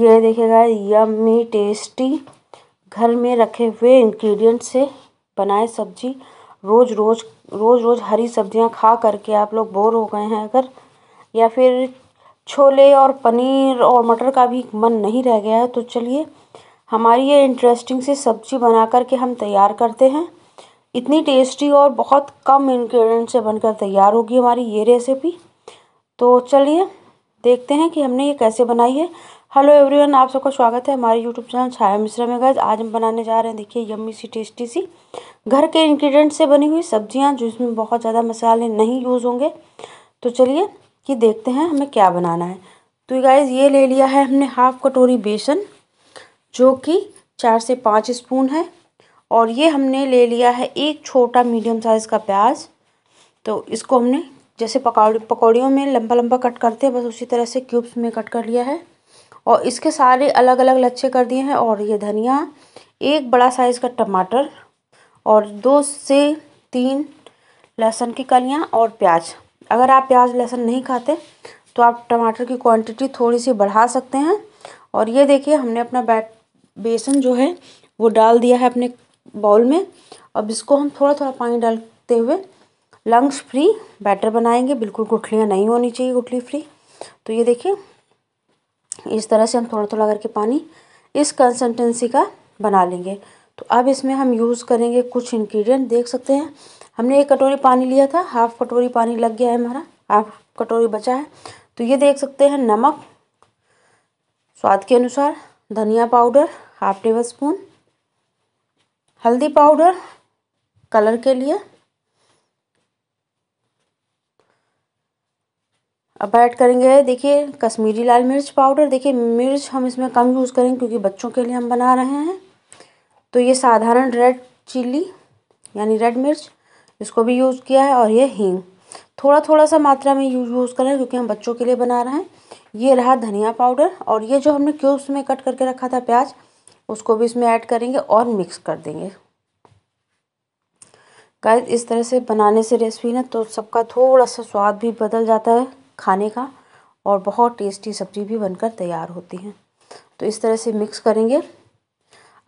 ये देखेगा yummy tasty घर में रखे हुए इंग्रेडिएंट से बनाए सब्जी रोज़ रोज़ रोज़ रोज़ हरी सब्जियां खा करके आप लोग बोर हो गए हैं अगर या फिर छोले और पनीर और मटर का भी मन नहीं रह गया है तो चलिए हमारी ये इंटरेस्टिंग सी सब्ज़ी बना करके हम तैयार करते हैं इतनी टेस्टी और बहुत कम इंग्रेडिएंट से बनकर तैयार होगी हमारी ये रेसिपी तो चलिए देखते हैं कि हमने ये कैसे बनाई है हेलो एवरीवन आप सबका स्वागत है हमारे यूट्यूब चैनल छाया मिश्रा में गज आज हम बनाने जा रहे हैं देखिए यम्मी सी टेस्टी सी घर के इंग्रेडिएंट से बनी हुई सब्जियां जिसमें बहुत ज़्यादा मसाले नहीं यूज़ होंगे तो चलिए कि देखते हैं हमें क्या बनाना है तो गाइज ये ले लिया है हमने हाफ कटोरी बेसन जो कि चार से पाँच स्पून है और ये हमने ले लिया है एक छोटा मीडियम साइज़ का प्याज तो इसको हमने जैसे पकौड़ी पकौड़ियों में लंबा लंबा कट करते हैं बस उसी तरह से क्यूब्स में कट कर लिया है और इसके सारे अलग अलग लच्छे कर दिए हैं और ये धनिया एक बड़ा साइज का टमाटर और दो से तीन लहसुन की कलियाँ और प्याज अगर आप प्याज लहसुन नहीं खाते तो आप टमाटर की क्वांटिटी थोड़ी सी बढ़ा सकते हैं और ये देखिए हमने अपना बैट बेसन जो है वो डाल दिया है अपने बाउल में अब इसको हम थोड़ा थोड़ा पानी डालते हुए लंग्स फ्री बैटर बनाएंगे बिल्कुल गुठलियाँ नहीं होनी चाहिए गुठली फ्री तो ये देखिए इस तरह से हम थोड़ा थोड़ा करके पानी इस कंसिस्टेंसी का बना लेंगे तो अब इसमें हम यूज़ करेंगे कुछ इन्ग्रीडियंट देख सकते हैं हमने एक कटोरी पानी लिया था हाफ कटोरी पानी लग गया है हमारा हाफ कटोरी बचा है तो ये देख सकते हैं नमक स्वाद के अनुसार धनिया पाउडर हाफ टेबल स्पून हल्दी पाउडर कलर के लिए अब ऐड करेंगे देखिए कश्मीरी लाल मिर्च पाउडर देखिए मिर्च हम इसमें कम यूज़ करेंगे क्योंकि बच्चों के लिए हम बना रहे हैं तो ये साधारण रेड चिल्ली यानी रेड मिर्च इसको भी यूज़ किया है और ये हींग थोड़ा थोड़ा सा मात्रा में यूज यूज़ करें क्योंकि हम बच्चों के लिए बना रहे हैं ये रहा धनिया पाउडर और ये जो हमने क्यूब्स में कट करके रखा था प्याज उसको भी इसमें ऐड करेंगे और मिक्स कर देंगे गाय इस तरह से बनाने से रेसिपी ना तो सबका थोड़ा सा स्वाद भी बदल जाता है खाने का और बहुत टेस्टी सब्ज़ी भी बनकर तैयार होती है तो इस तरह से मिक्स करेंगे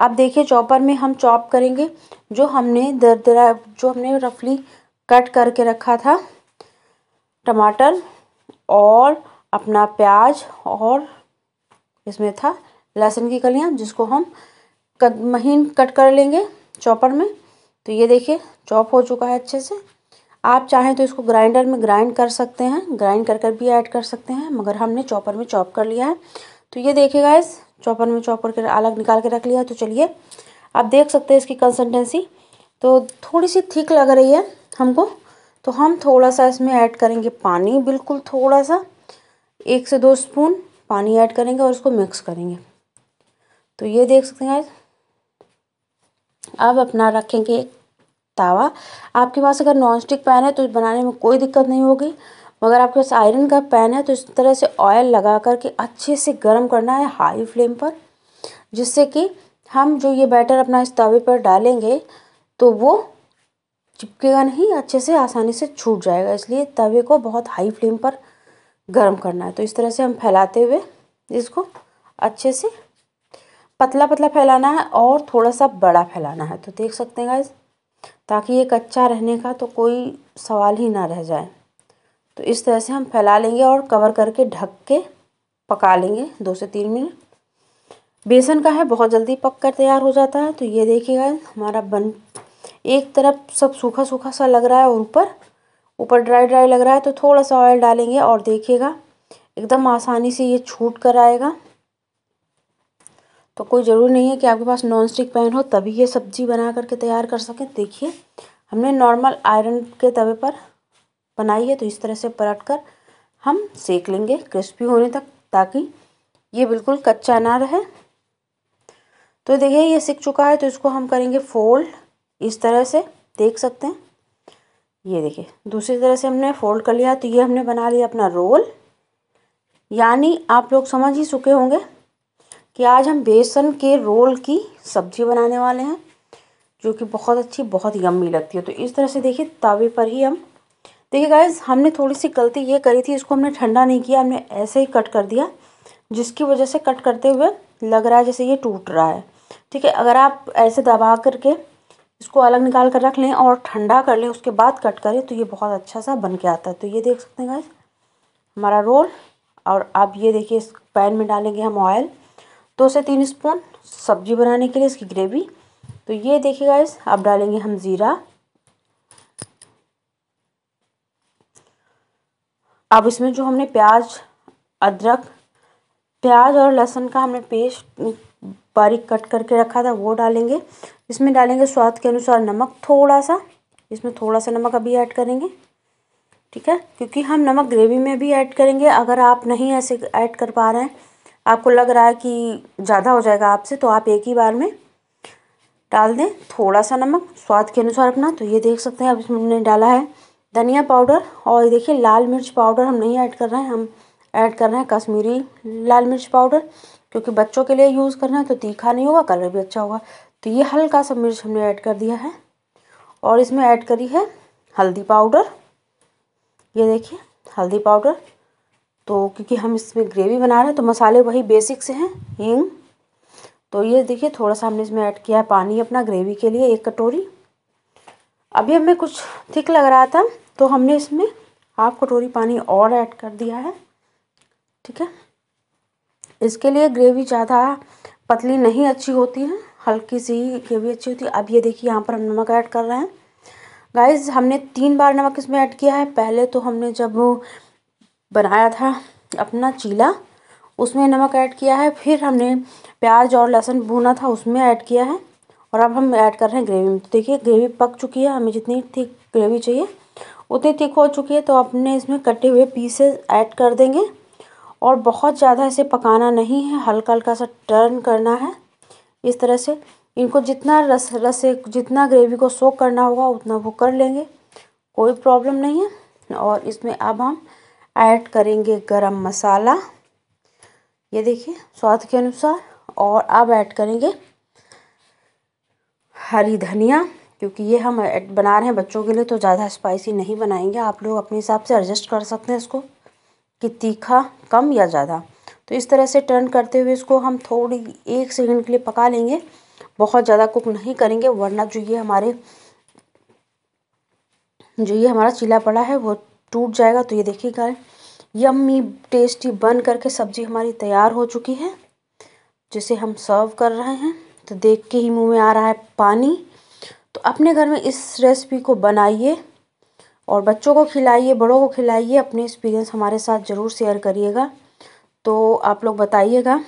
अब देखिए चॉपर में हम चॉप करेंगे जो हमने दरदरा जो हमने रफली कट करके रखा था टमाटर और अपना प्याज और इसमें था लहसुन की कलियाँ जिसको हम कद महीन कट कर लेंगे चॉपर में तो ये देखिए चॉप हो चुका है अच्छे से आप चाहें तो इसको ग्राइंडर में ग्राइंड कर सकते हैं ग्राइंड कर कर भी ऐड कर सकते हैं मगर हमने चॉपर में चॉप कर लिया है तो ये देखिएगा इस चॉपर में चॉप करके अलग निकाल के रख लिया तो चलिए आप देख सकते हैं इसकी कंसिस्टेंसी तो थोड़ी सी थिक लग रही है हमको तो हम थोड़ा सा इसमें ऐड करेंगे पानी बिल्कुल थोड़ा सा एक से दो स्पून पानी ऐड करेंगे और इसको मिक्स करेंगे तो ये देख सकते हैं गाइस अब अपना रखेंगे एक तावा आपके पास अगर नॉन स्टिक पैन है तो बनाने में कोई दिक्कत नहीं होगी मगर आपके पास आयरन का पैन है तो इस तरह से ऑयल लगा करके अच्छे से गर्म करना है हाई फ्लेम पर जिससे कि हम जो ये बैटर अपना इस तवे पर डालेंगे तो वो चिपकेगा नहीं अच्छे से आसानी से छूट जाएगा इसलिए तवे को बहुत हाई फ्लेम पर गर्म करना है तो इस तरह से हम फैलाते हुए इसको अच्छे से पतला पतला फैलाना है और थोड़ा सा बड़ा फैलाना है तो देख सकते हैं गाइज़ ताकि ये कच्चा रहने का तो कोई सवाल ही ना रह जाए तो इस तरह से हम फैला लेंगे और कवर करके ढक के पका लेंगे दो से तीन मिनट बेसन का है बहुत जल्दी पक कर तैयार हो जाता है तो ये देखिएगा हमारा बन एक तरफ सब सूखा सूखा सा लग रहा है और ऊपर ऊपर ड्राई ड्राई लग रहा है तो थोड़ा सा ऑयल डालेंगे और देखिएगा एकदम आसानी से ये छूट कर आएगा तो कोई ज़रूरी नहीं है कि आपके पास नॉन स्टिक पैन हो तभी ये सब्ज़ी बना करके तैयार कर सकें देखिए हमने नॉर्मल आयरन के तवे पर बनाई है तो इस तरह से पलट कर हम सेक लेंगे क्रिस्पी होने तक ताकि ये बिल्कुल कच्चा ना रहे तो देखिए ये सीख चुका है तो इसको हम करेंगे फोल्ड इस तरह से देख सकते हैं ये देखिए दूसरी तरह से हमने फोल्ड कर लिया तो ये हमने बना लिया अपना रोल यानी आप लोग समझ ही चुके होंगे कि आज हम बेसन के रोल की सब्ज़ी बनाने वाले हैं जो कि बहुत अच्छी बहुत यम्मी लगती है तो इस तरह से देखिए तवे पर ही हम देखिए गाइज हमने थोड़ी सी गलती ये करी थी इसको हमने ठंडा नहीं किया हमने ऐसे ही कट कर दिया जिसकी वजह से कट करते हुए लग रहा है जैसे ये टूट रहा है ठीक है अगर आप ऐसे दबा करके इसको अलग निकाल कर रख लें और ठंडा कर लें उसके बाद कट करें तो ये बहुत अच्छा सा बन के आता है तो ये देख सकते हैं गाइज हमारा रोल और आप ये देखिए इस पैन में डालेंगे हम ऑयल दो से तीन स्पून सब्ज़ी बनाने के लिए इसकी ग्रेवी तो ये देखिए गाइस अब डालेंगे हम ज़ीरा अब इसमें जो हमने प्याज अदरक प्याज और लहसुन का हमने पेस्ट बारीक कट करके रखा था वो डालेंगे इसमें डालेंगे स्वाद के अनुसार नमक थोड़ा सा इसमें थोड़ा सा नमक अभी ऐड करेंगे ठीक है क्योंकि हम नमक ग्रेवी में भी ऐड करेंगे अगर आप नहीं ऐसे ऐड कर पा रहे हैं आपको लग रहा है कि ज़्यादा हो जाएगा आपसे तो आप एक ही बार में डाल दें थोड़ा सा नमक स्वाद के अनुसार अपना तो ये देख सकते हैं अब इसमें हमने डाला है धनिया पाउडर और देखिए लाल मिर्च पाउडर हम नहीं ऐड कर रहे हैं हम ऐड कर रहे हैं कश्मीरी लाल मिर्च पाउडर क्योंकि बच्चों के लिए यूज़ करना है तो तीखा नहीं होगा कलर भी अच्छा होगा तो ये हल्का सा मिर्च हमने ऐड कर दिया है और इसमें ऐड करी है हल्दी पाउडर ये देखिए हल्दी पाउडर तो क्योंकि हम इसमें ग्रेवी बना रहे हैं तो मसाले वही बेसिक से हैं हींग तो ये देखिए थोड़ा सा हमने इसमें ऐड किया है पानी अपना ग्रेवी के लिए एक कटोरी अभी हमें कुछ थिक लग रहा था तो हमने इसमें हाफ कटोरी पानी और ऐड कर दिया है ठीक है इसके लिए ग्रेवी ज़्यादा पतली नहीं अच्छी होती है हल्की सी ग्रेवी अच्छी होती है अब ये देखिए यहाँ पर हम नमक ऐड कर रहे हैं गाइस हमने तीन बार नमक इसमें ऐड किया है पहले तो हमने जब बनाया था अपना चीला उसमें नमक ऐड किया है फिर हमने प्याज और लहसुन भुना था उसमें ऐड किया है और अब हम ऐड कर रहे हैं ग्रेवी में तो देखिए ग्रेवी पक चुकी है हमें जितनी थिक ग्रेवी चाहिए उतनी थिक हो चुकी है तो अपने इसमें कटे हुए पीसेस ऐड कर देंगे और बहुत ज़्यादा इसे पकाना नहीं है हल्का हल्का सा टर्न करना है इस तरह से इनको जितना रस रस जितना ग्रेवी को सोख करना होगा उतना वो कर लेंगे कोई प्रॉब्लम नहीं है और इसमें अब हम ऐड करेंगे गरम मसाला ये देखिए स्वाद के अनुसार और अब ऐड करेंगे हरी धनिया क्योंकि ये हम बना रहे हैं बच्चों के लिए तो ज़्यादा स्पाइसी नहीं बनाएंगे आप लोग अपने हिसाब से एडजस्ट कर सकते हैं इसको कि तीखा कम या ज़्यादा तो इस तरह से टर्न करते हुए इसको हम थोड़ी एक सेकंड के लिए पका लेंगे बहुत ज़्यादा कुक नहीं करेंगे वरना जो ये हमारे जो ये हमारा चीला पड़ा है वो टूट जाएगा तो ये देखिएगा यम्मी टेस्टी बन करके सब्जी हमारी तैयार हो चुकी है जिसे हम सर्व कर रहे हैं तो देख के ही मुंह में आ रहा है पानी तो अपने घर में इस रेसिपी को बनाइए और बच्चों को खिलाइए बड़ों को खिलाइए अपने एक्सपीरियंस हमारे साथ ज़रूर शेयर करिएगा तो आप लोग बताइएगा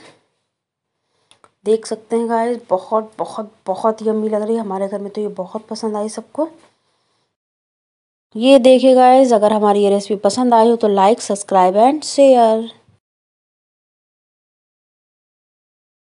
देख सकते हैं गाय बहुत बहुत बहुत यम्मी लग रही है हमारे घर में तो ये बहुत पसंद आई सबको ये देखिए इस अगर हमारी ये रेसिपी पसंद आई हो तो लाइक सब्सक्राइब एंड शेयर